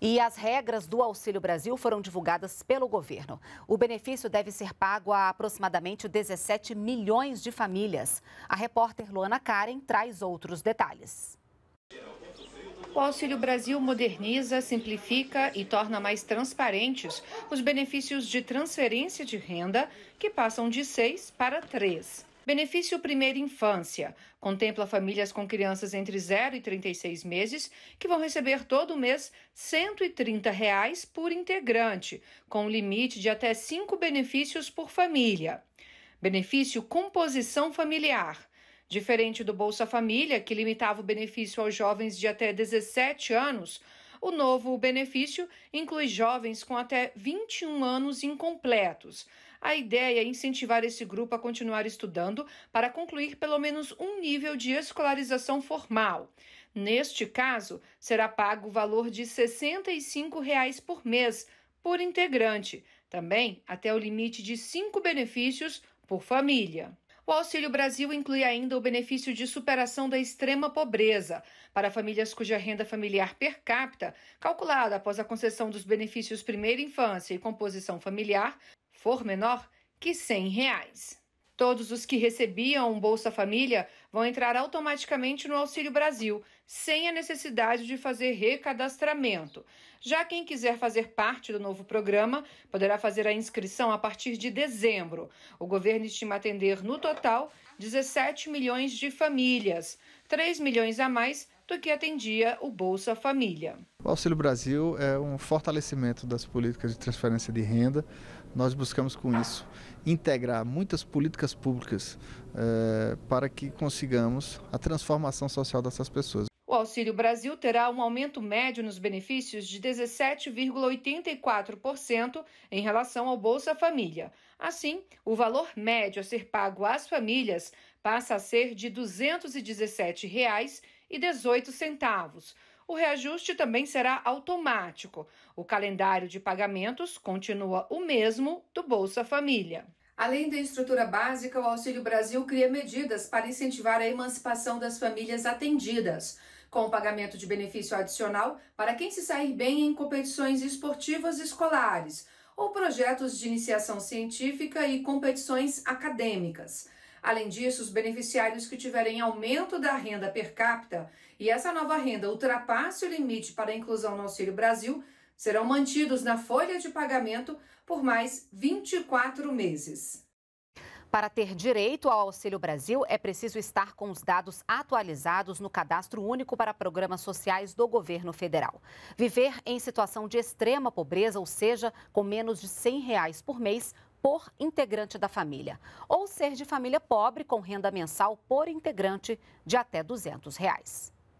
E as regras do Auxílio Brasil foram divulgadas pelo governo. O benefício deve ser pago a aproximadamente 17 milhões de famílias. A repórter Luana Karen traz outros detalhes. O Auxílio Brasil moderniza, simplifica e torna mais transparentes os benefícios de transferência de renda, que passam de seis para três. Benefício Primeira Infância contempla famílias com crianças entre 0 e 36 meses que vão receber todo mês R$ 130 reais por integrante, com um limite de até cinco benefícios por família. Benefício Composição Familiar. Diferente do Bolsa Família, que limitava o benefício aos jovens de até 17 anos, o novo benefício inclui jovens com até 21 anos incompletos, a ideia é incentivar esse grupo a continuar estudando para concluir pelo menos um nível de escolarização formal. Neste caso, será pago o valor de R$ 65,00 reais por mês por integrante, também até o limite de cinco benefícios por família. O Auxílio Brasil inclui ainda o benefício de superação da extrema pobreza para famílias cuja renda familiar per capita, calculada após a concessão dos benefícios primeira infância e composição familiar, for menor que R$ 100. Reais. Todos os que recebiam Bolsa Família vão entrar automaticamente no Auxílio Brasil, sem a necessidade de fazer recadastramento. Já quem quiser fazer parte do novo programa poderá fazer a inscrição a partir de dezembro. O governo estima atender, no total, 17 milhões de famílias, 3 milhões a mais do que atendia o Bolsa Família. O Auxílio Brasil é um fortalecimento das políticas de transferência de renda. Nós buscamos com isso integrar muitas políticas públicas eh, para que consigamos a transformação social dessas pessoas. O Auxílio Brasil terá um aumento médio nos benefícios de 17,84% em relação ao Bolsa Família. Assim, o valor médio a ser pago às famílias passa a ser de R$ 217,00 e centavos. O reajuste também será automático. O calendário de pagamentos continua o mesmo do Bolsa Família. Além da estrutura básica, o Auxílio Brasil cria medidas para incentivar a emancipação das famílias atendidas, com o pagamento de benefício adicional para quem se sair bem em competições esportivas escolares ou projetos de iniciação científica e competições acadêmicas. Além disso, os beneficiários que tiverem aumento da renda per capita e essa nova renda ultrapasse o limite para a inclusão no Auxílio Brasil serão mantidos na folha de pagamento por mais 24 meses. Para ter direito ao Auxílio Brasil, é preciso estar com os dados atualizados no Cadastro Único para Programas Sociais do Governo Federal. Viver em situação de extrema pobreza, ou seja, com menos de R$ 100 reais por mês, por integrante da família, ou ser de família pobre com renda mensal por integrante de até R$ 200. Reais.